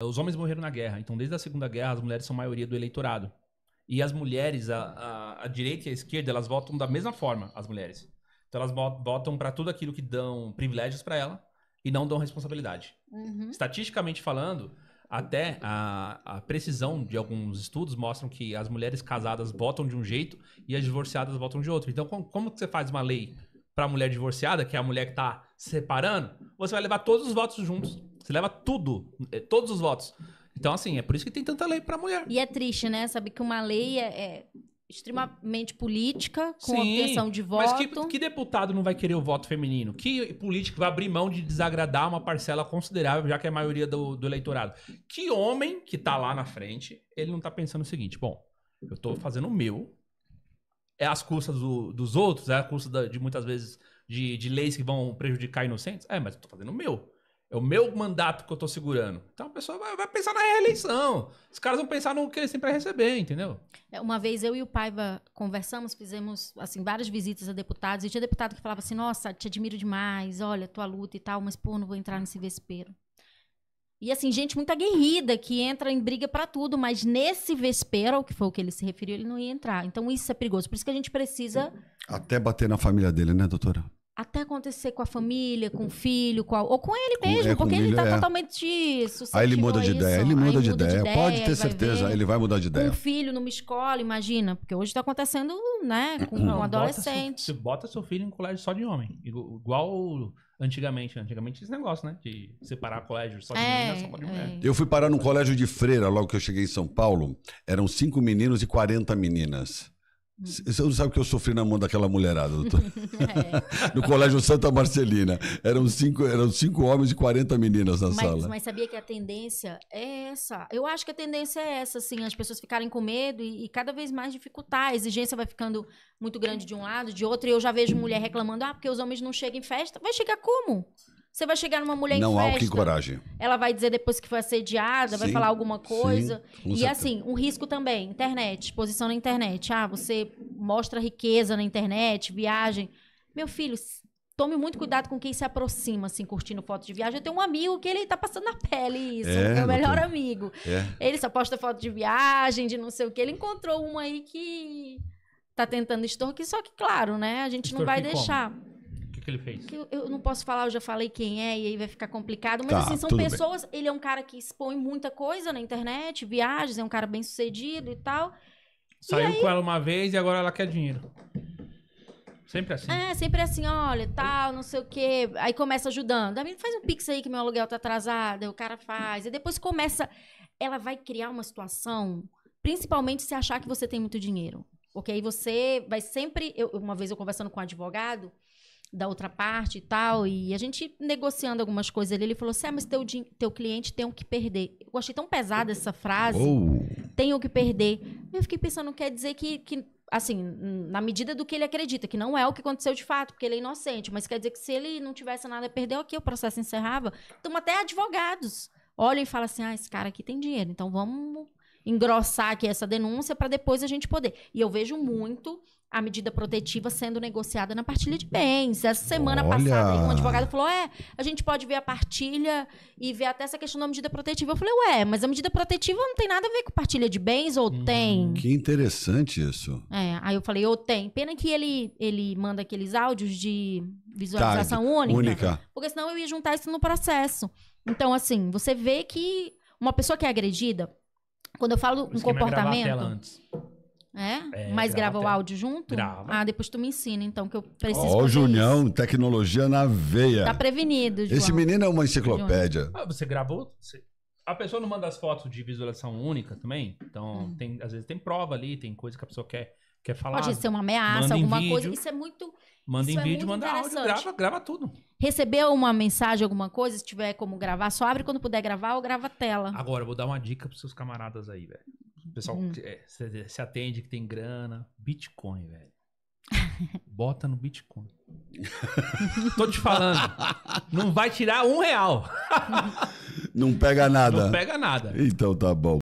Os homens morreram na guerra, então desde a Segunda Guerra as mulheres são a maioria do eleitorado. E as mulheres, a, a, a direita e a esquerda, elas votam da mesma forma, as mulheres. Então elas votam para tudo aquilo que dão privilégios para ela e não dão responsabilidade. Uhum. Estatisticamente falando, até a, a, precisão de alguns estudos mostram que as mulheres casadas votam de um jeito e as divorciadas votam de outro. Então, como, como que você faz uma lei para a mulher divorciada, que é a mulher que está se separando? Você vai levar todos os votos juntos. Você leva tudo, é, todos os votos. Então, assim, é por isso que tem tanta lei para mulher. E é triste, né? Saber que uma lei é, é, extremamente política, com Sim, obtenção de voto. Mas que, que, deputado não vai querer o voto feminino? Que político vai abrir mão de desagradar uma parcela considerável, já que é a maioria do, do eleitorado? Que homem que tá lá na frente, ele não tá pensando o seguinte: bom, eu tô fazendo o meu, é às custas do, dos outros, é às custas de muitas vezes de, de leis que vão prejudicar inocentes? É, mas eu tô fazendo o meu. É o meu mandato que eu estou segurando. Então a pessoa vai, vai, pensar na reeleição. Os caras vão pensar no que eles têm para receber, entendeu? É, uma vez eu e o Paiva conversamos, fizemos assim várias visitas a deputados e tinha deputado que falava assim: "Nossa, te admiro demais, olha tua luta e tal, mas pô, não vou entrar nesse vespeiro". E assim, gente muito aguerrida que entra em briga para tudo, mas nesse vespeiro, ao que foi o que ele se referiu, ele não ia entrar. Então isso é perigoso. Por isso que a gente precisa até bater na família dele, né, doutora? até acontecer com a família, com o filho, com a... ou com ele mesmo, é, com porque ele está é. totalmente suscetível Aí ele muda de ideia, ele muda, de, muda ideia. de, ideia. pode ter certeza, ver. ele vai mudar de ideia. um filho numa escola, imagina, porque hoje está acontecendo, né, com adolescentes. um adolescente. Bota seu, você bota seu filho em colégio só de homem, igual antigamente, antigamente esse negócio, né, de separar colégio só de é, menina, só de mulher. É. Eu fui parar num colégio de freira logo que eu cheguei em São Paulo, eram cinco meninos e 40 meninas. Você não sabe o que eu sofri na mão daquela mulherada, doutor. É. no Colégio Santa Marcelina. Eram cinco, eram cinco homens e 40 meninas na mas, sala. Mas sabia que a tendência é essa. Eu acho que a tendência é essa, assim, as pessoas ficarem com medo e, e cada vez mais dificultar. A exigência vai ficando muito grande de um lado, de outro, e eu já vejo mulher reclamando: ah, porque os homens não chegam em festa. Vai chegar como? Você vai chegar numa mulher Não em festa. Não há o que coragem. Ela vai dizer depois que foi assediada, sim, vai falar alguma coisa. Sim, e assim, um risco também, internet, posição na internet. Ah, você mostra riqueza na internet, viagem. Meu filho, tome muito cuidado com quem se aproxima, assim, curtindo foto de viagem. Eu tenho um amigo que ele tá passando na pele isso, é, meu melhor tô... amigo. É. Ele só posta foto de viagem, de não sei o que. Ele encontrou uma aí que tá tentando extorquir, só que, claro, né? A gente extorquir não vai deixar. Como? que ele fez? Eu, eu, não posso falar, eu já falei quem é e aí vai ficar complicado. Mas tá, assim, são pessoas. Bem. Ele é um cara que expõe muita coisa na internet, viagens, é um cara bem sucedido e tal. Saiu e aí... com ela uma vez e agora ela quer dinheiro. Sempre assim. É, sempre assim, olha, tal, não sei o quê. Aí começa ajudando. Amigo, faz um pix aí que meu aluguel tá atrasado. Aí o cara faz. E depois começa. Ela vai criar uma situação, principalmente se achar que você tem muito dinheiro. Porque aí você vai sempre. Eu, uma vez eu conversando com um advogado, da outra parte e tal. E a gente negociando algumas coisas ali, ele falou assim: ah, mas teu, teu cliente tem o que perder. Eu achei tão pesada essa frase. Tem o que perder. Eu fiquei pensando, quer dizer que, que, assim, na medida do que ele acredita, que não é o que aconteceu de fato, porque ele é inocente, mas quer dizer que se ele não tivesse nada a perder, ok, o processo encerrava. Então, até advogados olham e falam assim: ah, esse cara aqui tem dinheiro, então vamos engrossar aqui essa denúncia para depois a gente poder. E eu vejo muito a medida protetiva sendo negociada na partilha de bens. Essa semana Olha. passada, um advogado falou: é, a gente pode ver a partilha e ver até essa questão da medida protetiva. Eu falei: ué, mas a medida protetiva não tem nada a ver com partilha de bens, ou hum, tem? Que interessante isso. É, aí eu falei: ou tem. Pena que ele, ele manda aqueles áudios de visualização tá, única, única. Porque senão eu ia juntar isso no processo. Então, assim, você vê que uma pessoa que é agredida, quando eu falo um comportamento. É? é Mas grava, grava o áudio junto? Grava. Ah, depois tu me ensina, então, que eu preciso. Ó, o Junião, isso. tecnologia na veia. Tá prevenido, João. Esse menino é uma enciclopédia. Ah, você gravou? Você... A pessoa não manda as fotos de visualização única também? Então, hum. tem, às vezes tem prova ali, tem coisa que a pessoa quer, quer falar. Pode ser uma ameaça, alguma vídeo, coisa. Isso é muito. Manda em é vídeo, manda áudio, grava, grava tudo. Recebeu uma mensagem, alguma coisa, se tiver como gravar, só abre quando puder gravar ou grava a tela. Agora, vou dar uma dica pros seus camaradas aí, velho pessoal hum. é, se, se atende, que tem grana. Bitcoin, velho. Bota no Bitcoin. Tô te falando. Não vai tirar um real. não pega nada. Não pega nada. Então tá bom.